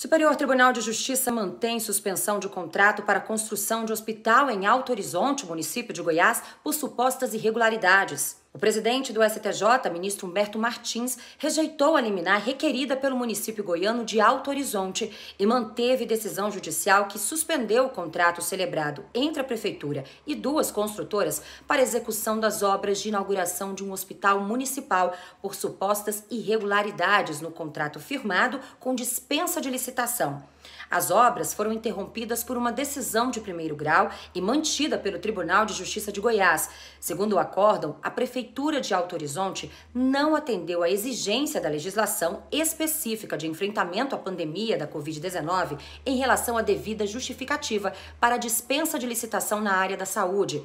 Superior Tribunal de Justiça mantém suspensão de contrato para construção de hospital em Alto Horizonte, município de Goiás, por supostas irregularidades. O presidente do STJ, ministro Humberto Martins, rejeitou a liminar requerida pelo município goiano de Alto Horizonte e manteve decisão judicial que suspendeu o contrato celebrado entre a prefeitura e duas construtoras para execução das obras de inauguração de um hospital municipal por supostas irregularidades no contrato firmado com dispensa de licitação. As obras foram interrompidas por uma decisão de primeiro grau e mantida pelo Tribunal de Justiça de Goiás. Segundo o acórdão, a Prefeitura de Alto Horizonte não atendeu à exigência da legislação específica de enfrentamento à pandemia da Covid-19 em relação à devida justificativa para a dispensa de licitação na área da saúde.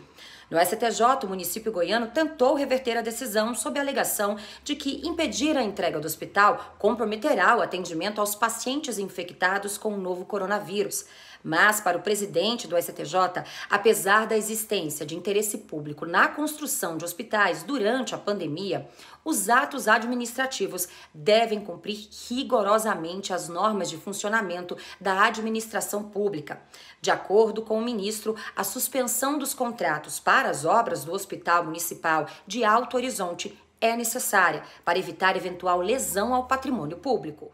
No STJ, o município goiano tentou reverter a decisão sob a alegação de que impedir a entrega do hospital comprometerá o atendimento aos pacientes infectados com o novo coronavírus. Mas, para o presidente do STJ, apesar da existência de interesse público na construção de hospitais durante a pandemia, os atos administrativos devem cumprir rigorosamente as normas de funcionamento da administração pública. De acordo com o ministro, a suspensão dos contratos para para as obras do Hospital Municipal de Alto Horizonte é necessária para evitar eventual lesão ao patrimônio público.